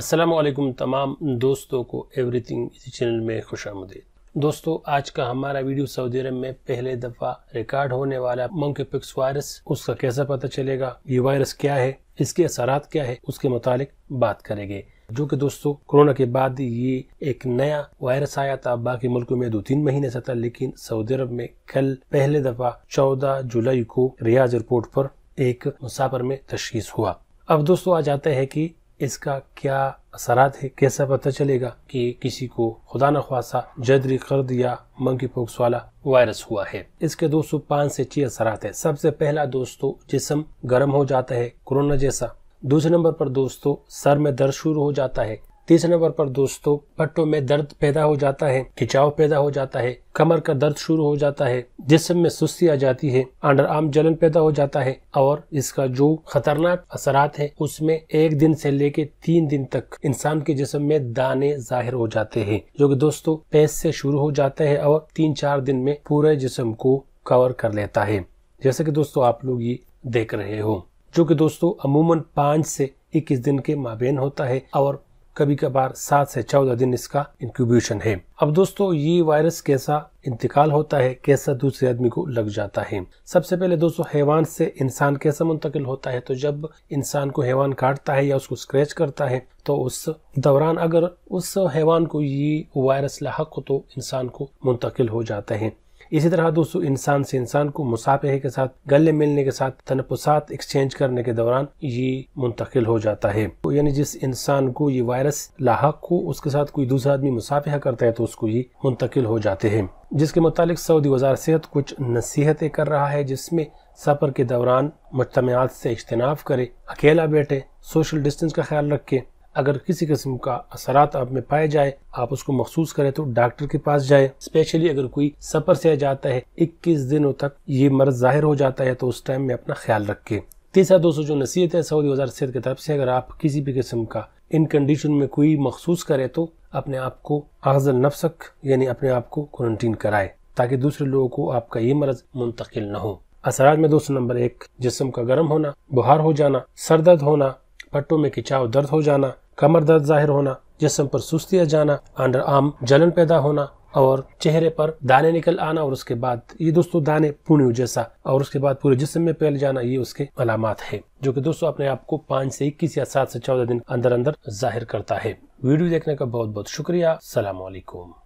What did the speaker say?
असलम तमाम दोस्तों को एवरीथिंग इसी चैनल में खुश दोस्तों आज का हमारा वीडियो सऊदी अरब में पहले दफ़ा रिकॉर्ड होने वाला मंकी पिक्स वायरस उसका कैसा पता चलेगा ये वायरस क्या है इसके असरात क्या है उसके मुतालिक बात करेंगे जो कि दोस्तों कोरोना के बाद ये एक नया वायरस आया था बाकी मुल्कों में दो तीन महीने से था लेकिन सऊदी अरब में कल पहले दफ़ा चौदह जुलाई को रियाज एयरपोर्ट पर एक मुसाफर में तशीस हुआ अब दोस्तों आ जाते हैं कि इसका क्या असरात है कैसा पता चलेगा कि किसी को खुदा न खासा जदरी कर्द या मंकी पोक्स वाला वायरस हुआ है इसके सौ पाँच से छह असरात है सबसे पहला दोस्तों जिसम गर्म हो जाता है कोरोना जैसा दूसरे नंबर पर दोस्तों सर में दर्द शुरू हो जाता है तीसरे नंबर पर दोस्तों पट्टों में दर्द पैदा हो जाता है खिंचाव पैदा हो जाता है कमर का दर्द शुरू हो जाता है जिसम में सुस्ती आ जाती है अंडर आर्म जलन पैदा हो जाता है और इसका जो खतरनाक असरात है उसमें एक दिन से लेके तीन दिन तक इंसान के जिसम में दाने जाहिर हो जाते हैं जो कि दोस्तों पैस से शुरू हो जाते हैं और तीन चार दिन में पूरे जिसम को कवर कर लेता है जैसे कि दोस्तों आप लोग ये देख रहे हो जो कि दोस्तों अमूमन पाँच से इक्कीस दिन के माबेन होता है और कभी कभार सात से चौदह दिन इसका इंक्यूबेशन है अब दोस्तों ये वायरस कैसा इंतकाल होता है कैसा दूसरे आदमी को लग जाता है सबसे पहले दोस्तों हैवान से इंसान कैसा मुंतकिल होता है तो जब इंसान को हैवान काटता है या उसको स्क्रैच करता है तो उस दौरान अगर उस हैवान को ये वायरस लाक हो तो इंसान को मुंतकिल हो जाता है इसी तरह दोस्तों इंसान से इंसान को मुसाफे के साथ गले मिलने के साथ तनपसात एक्सचेंज करने के दौरान ये मुंतकिल हो जाता है तो यानी जिस इंसान को ये वायरस लाक को उसके साथ कोई दूसरा आदमी मुसाफे करता है तो उसको ये मुंतकिल हो जाते हैं जिसके मुतालिक सऊदी वजार सेहत कुछ नसीहतें कर रहा है जिसमें सफ़र के दौरान मजतमात से इज्तनाफ करे अकेला बैठे सोशल डिस्टेंस का ख्याल रखे अगर किसी किस्म का असरात आप में पाए जाए आप उसको महसूस करें तो डॉक्टर के पास जाए स्पेशली अगर कोई सफर से जाता है इक्कीस दिनों तक ये मर्ज जाहिर हो जाता है तो उस टाइम में अपना ख्याल रखे तीसरा दोस्तों जो नसीहत है सऊदी वजार सेहत की तरफ से अगर आप किसी भी किस्म का इन कंडीशन में कोई महसूस करे तो अपने आप को आजल नफसक यानी अपने आप को क्वारंटीन कराए ताकि दूसरे लोगों को आपका ये मर्ज मुंतकिल न हो असरात में दोस्तों नंबर एक जिसम का गर्म होना बुहार हो जाना सर दर्द होना पट्टों में खिंचाव दर्द हो जाना कमर दर्द जाहिर होना जिसम पर आ जाना अंडर आर्म जलन पैदा होना और चेहरे पर दाने निकल आना और उसके बाद ये दोस्तों दाने पुण्य जैसा और उसके बाद पूरे जिसम में फैल जाना ये उसके अलामत है जो कि दोस्तों अपने आप को पाँच से इक्कीस या सात से चौदह दिन अंदर अंदर जाहिर करता है वीडियो देखने का बहुत बहुत शुक्रिया सलामकुम